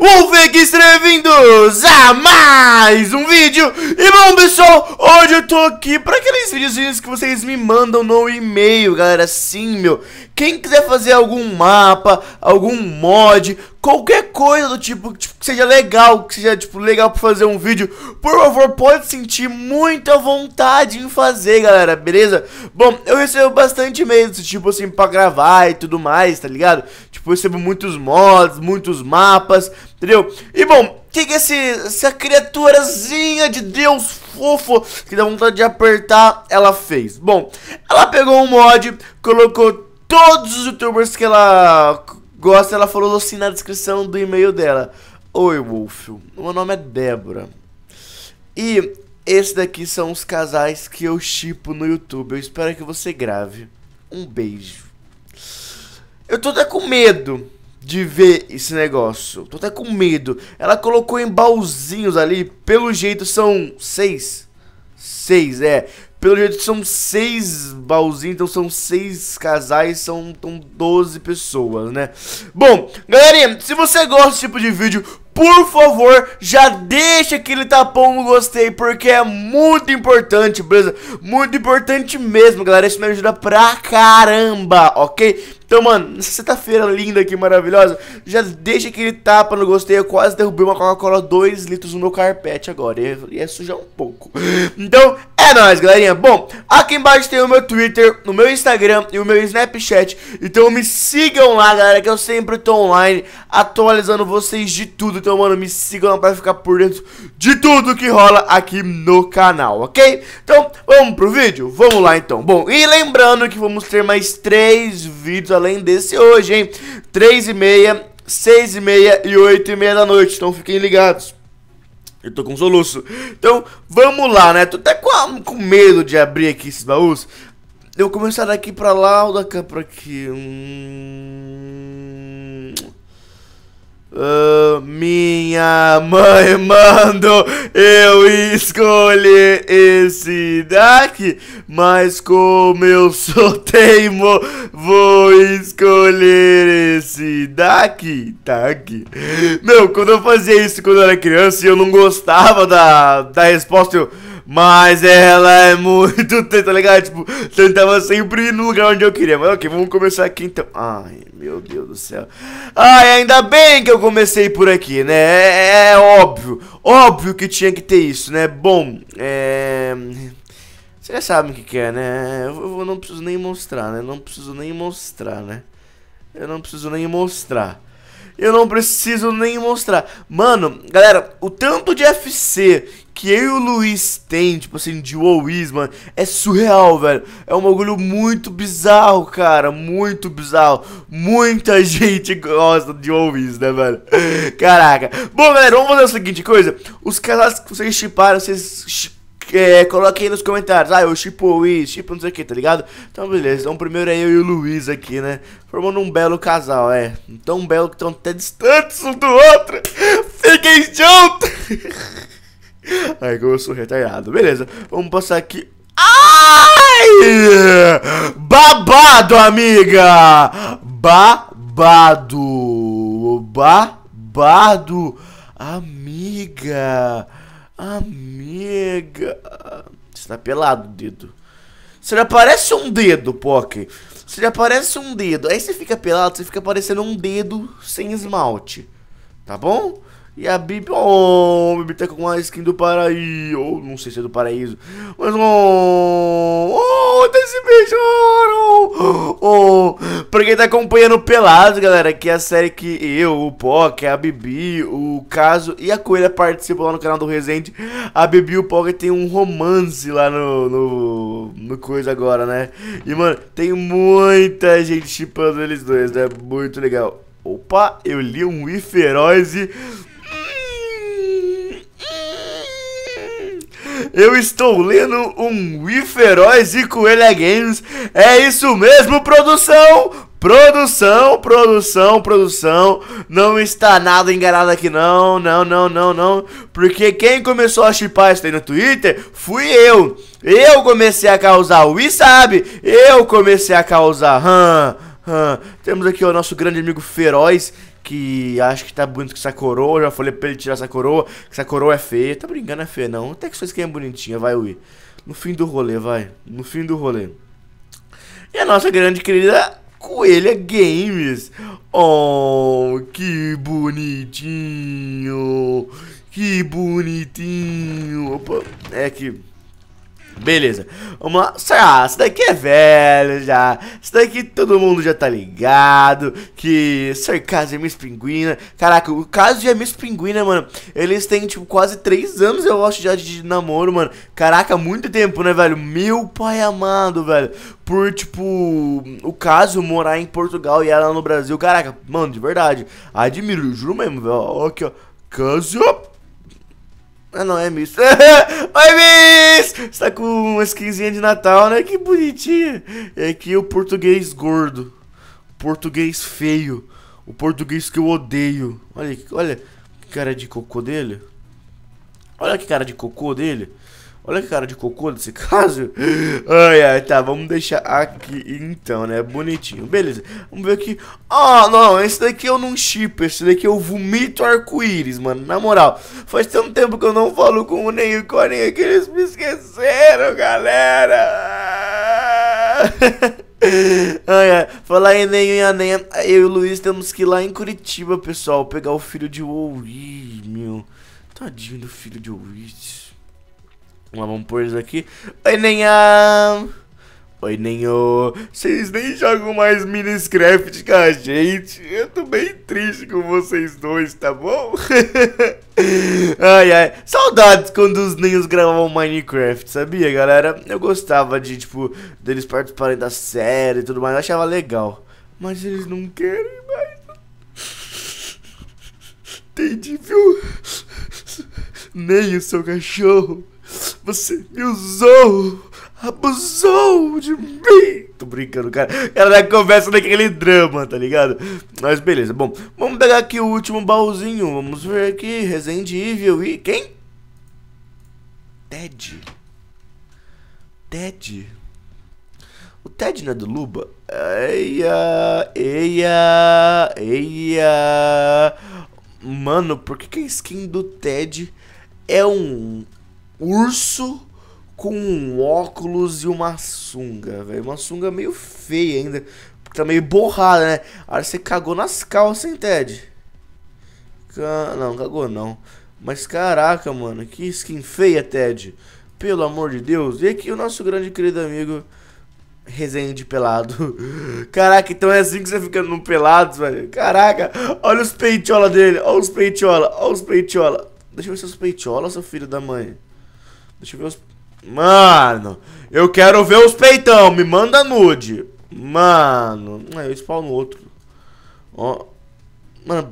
Wolfex, bem-vindos a mais um vídeo E bom pessoal, hoje eu tô aqui para aqueles vídeos que vocês me mandam no e-mail galera Sim meu, quem quiser fazer algum mapa, algum mod, qualquer coisa do tipo, tipo, que seja legal, que seja tipo legal para fazer um vídeo, por favor, pode sentir muita vontade em fazer, galera, beleza? Bom, eu recebo bastante e-mails, tipo assim, para gravar e tudo mais, tá ligado? Tipo, eu recebo muitos mods, muitos mapas, Entendeu? E bom, que que é esse, essa criaturazinha de Deus fofo que dá vontade de apertar, ela fez? Bom, ela pegou um mod, colocou todos os youtubers que ela gosta, ela falou assim na descrição do e-mail dela. Oi, Wolf, o meu nome é Débora. E esse daqui são os casais que eu chipo no YouTube. Eu espero que você grave. Um beijo. Eu tô até com medo de ver esse negócio. Tô até com medo. Ela colocou em baúzinhos ali. Pelo jeito são seis. Seis, é. Pelo jeito são seis baúzinhos, então são seis casais, são então, 12 pessoas, né? Bom, galerinha, se você gosta desse tipo de vídeo, por favor, já deixa aquele tapão no gostei, porque é muito importante, beleza? Muito importante mesmo, galera, isso me ajuda pra caramba, ok? Então, mano, nessa sexta-feira linda aqui, maravilhosa, já deixa aquele tapa no gostei. Eu quase derrubei uma Coca-Cola 2 litros no meu carpete agora. e ia é sujar um pouco. Então, é nóis, galerinha. Bom, aqui embaixo tem o meu Twitter, o meu Instagram e o meu Snapchat. Então me sigam lá, galera, que eu sempre tô online atualizando vocês de tudo. Então, mano, me sigam lá pra ficar por dentro de tudo que rola aqui no canal, ok? Então, vamos pro vídeo? Vamos lá, então. Bom, e lembrando que vamos ter mais três vídeos além desse hoje, hein? Três e meia, seis e meia e oito e meia da noite. Então, fiquem ligados. Eu tô com soluço. Então, vamos lá, né? Tô até com, com medo de abrir aqui esses baús. Eu vou começar daqui pra lá ou da cá pra aqui? Hum... minha mãe mandou eu escolher esse daqui, mas como eu sou teimo, vou escolher esse daqui, tá aqui. Meu, quando eu fazia isso quando eu era criança e eu não gostava da, da resposta, eu... Mas ela é muito, tá ligado? Tipo, tentava sempre ir no lugar onde eu queria. Mas ok, vamos começar aqui então. Ai, meu Deus do céu. Ai, ainda bem que eu comecei por aqui, né? É, é, é óbvio, óbvio que tinha que ter isso, né? Bom, é... Vocês já sabem o que, que é, né? Eu, eu não preciso nem mostrar, né? Eu não preciso nem mostrar, né? Eu não preciso nem mostrar eu não preciso nem mostrar. Mano, galera, o tanto de FC que eu e o Luiz tem, tipo assim, de WoWiz, mano, é surreal, velho. É um bagulho muito bizarro, cara, muito bizarro. Muita gente gosta de WoWiz, né, velho? Caraca. Bom, galera, vamos fazer a seguinte coisa. Os casais que vocês chiparam, vocês é, coloque aí nos comentários. Ah, eu chipo o Wiz, chipo não sei o que, tá ligado? Então, beleza. Então, primeiro é eu e o Luiz aqui, né? Formando um belo casal, é. Tão belo que estão até distantes um do outro. Fiquem juntos! Ai, como eu sou retardado. Beleza, vamos passar aqui. Ai! Babado, amiga! Babado! Babado, amiga! Amiga. Você tá pelado, dedo. Se já aparece um dedo, Poké. Se já aparece um dedo. Aí você fica pelado, você fica parecendo um dedo sem esmalte. Tá bom? E a Bibi, oh, Bibi tá com a skin do paraíso. Ou oh, não sei se é do paraíso. Mas, oh, oh ondas se beijaram! Oh, pra quem tá acompanhando Pelado, galera, que é a série que eu, o Pock, é a Bibi, o Caso e a Coelha participam lá no canal do Resende. A Bibi e o Pock tem um romance lá no, no, no Coisa agora, né? E, mano, tem muita gente chipando eles dois, né? Muito legal. Opa, eu li um if Eu estou lendo um Wiferoz e Coelha Games. É isso mesmo, produção! Produção, produção, produção. Não está nada enganado aqui, não. Não, não, não, não. Porque quem começou a chipar isso aí no Twitter fui eu. Eu comecei a causar o sabe? Eu comecei a causar. Hum, temos aqui o nosso grande amigo Feroz, que acho que tá bonito com essa coroa. Já falei pra ele tirar essa coroa, que essa coroa é feia. Tá brincando, é feia não. Até que sua skin é bonitinha, vai, Wii. No fim do rolê, vai. No fim do rolê. E a nossa grande querida Coelha Games. Oh, que bonitinho. Que bonitinho. Opa, é que... Beleza. Vamos lá. Ah, isso daqui é velho já. Isso daqui todo mundo já tá ligado. Que Sarcasmo e é Miss Pinguina. Caraca, o caso de Miss Pinguina, mano. Eles têm, tipo, quase 3 anos, eu acho, já de namoro, mano. Caraca, muito tempo, né, velho? Meu pai amado, velho. Por, tipo, o caso morar em Portugal e ela no Brasil. Caraca, mano, de verdade. Admiro, juro mesmo, velho. Ó, aqui, ó. Caso ah não, é Miss. Oi, Miss! Você tá com uma skinzinha de Natal, né? Que bonitinha. É aqui o português gordo. Português feio. O português que eu odeio. Olha, olha que cara de cocô dele. Olha que cara de cocô dele. Olha que cara de cocô desse caso. Ai, ai, tá, vamos deixar aqui então, né? Bonitinho. Beleza. Vamos ver aqui. Ah, oh, não, esse daqui eu não chipo. Esse daqui eu vomito arco-íris, mano. Na moral, faz tanto tempo que eu não falo com o Ney e o Corinha que eles me esqueceram, galera. ai, ai. Falar em Ney e Ney. eu e o Luiz temos que ir lá em Curitiba, pessoal, pegar o filho de Ouri, meu. Tadinho do filho de Ouri. Vamos pôr isso aqui. Oi, Nenham! Oi, Nenhô! Vocês nem jogam mais Miniscraft com a gente. Eu tô bem triste com vocês dois, tá bom? ai, ai. Saudades quando os ninhos gravavam Minecraft, sabia, galera? Eu gostava de, tipo, deles participarem da série e tudo mais. Eu achava legal. Mas eles não querem mais. Entendi, viu? Nem o seu cachorro. Você me usou! Abusou de mim! Tô brincando, cara. Ela já conversa naquele drama, tá ligado? Mas beleza, bom. Vamos pegar aqui o último baúzinho. Vamos ver aqui. Resident Evil e quem? Ted. Ted. O Ted não é do Luba? Eia, eia, eia. Mano, por que, que a skin do Ted é um urso com um óculos e uma sunga, velho. Uma sunga meio feia ainda. Tá meio borrada, né? que você cagou nas calças, hein, Ted? Não, cagou não. Mas caraca, mano, que skin feia, Ted. Pelo amor de Deus. E aqui o nosso grande querido amigo de Pelado. Caraca, então é assim que você fica no pelado, velho. Caraca, olha os peitiola dele. Olha os peitiola, olha os peitiola. Deixa eu ver seus peitiola, seu filho da mãe. Deixa eu ver os... Mano, eu quero ver os peitão. Me manda nude. Mano, eu spawno outro. Ó. Mano,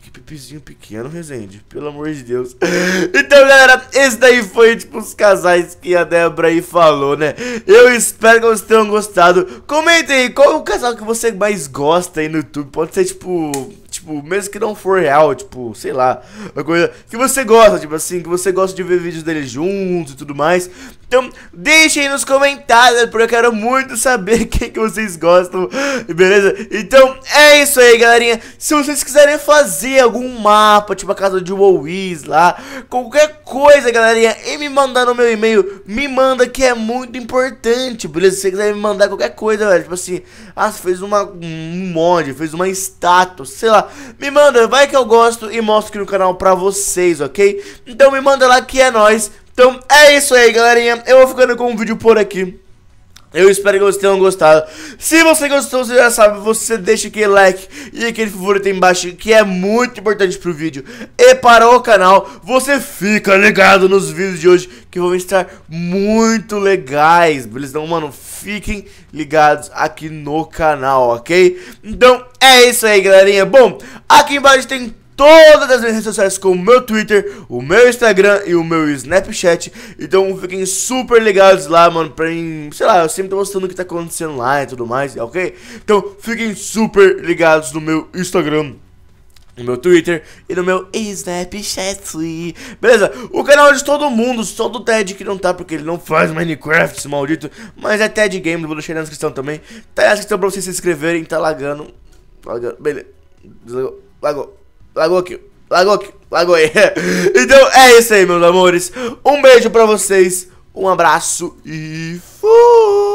que pipizinho pequeno, Resende. Pelo amor de Deus. Então, galera, esse daí foi, tipo, os casais que a Débora aí falou, né? Eu espero que vocês tenham gostado. Comentem aí qual é o casal que você mais gosta aí no YouTube. Pode ser, tipo tipo, mesmo que não for real, tipo, sei lá, uma coisa que você gosta, tipo assim, que você gosta de ver vídeos deles juntos e tudo mais. Então, deixem aí nos comentários, porque eu quero muito saber quem que vocês gostam, beleza? Então, é isso aí, galerinha. Se vocês quiserem fazer algum mapa, tipo a casa de Wowies lá, qualquer coisa, galerinha, e me mandar no meu e-mail, me manda que é muito importante, beleza? Se você quiser me mandar qualquer coisa, velho, tipo assim, ah, fez uma, um mod, fez uma estátua, sei lá, me manda, vai que eu gosto e mostro aqui no canal pra vocês, ok? Então me manda lá que é nóis. Então é isso aí, galerinha. Eu vou ficando com o vídeo por aqui. Eu espero que vocês tenham gostado. Se você gostou, você já sabe, você deixa aquele like e aquele favorito aí embaixo, que é muito importante pro vídeo e para o canal. Você fica ligado nos vídeos de hoje, que vão estar muito legais, beleza? Então, mano, fiquem ligados aqui no canal, ok? Então, é isso aí, galerinha. Bom, aqui embaixo tem todas as minhas redes sociais com o meu Twitter, o meu Instagram e o meu Snapchat. Então fiquem super ligados lá, mano, pra mim, sei lá, eu sempre tô mostrando o que tá acontecendo lá e tudo mais, ok? Então fiquem super ligados no meu Instagram no meu Twitter e no meu Snapchat. Beleza? O canal é de todo mundo, só do Ted que não tá, porque ele não faz Minecraft, esse maldito. Mas é Ted Games, vou deixar na descrição também. Tá na descrição pra vocês se inscreverem, tá lagando. Tá lagando, beleza. Lagou. Largou aqui. Largou aqui. Largou aí. Então é isso aí, meus amores. Um beijo pra vocês. Um abraço e fui!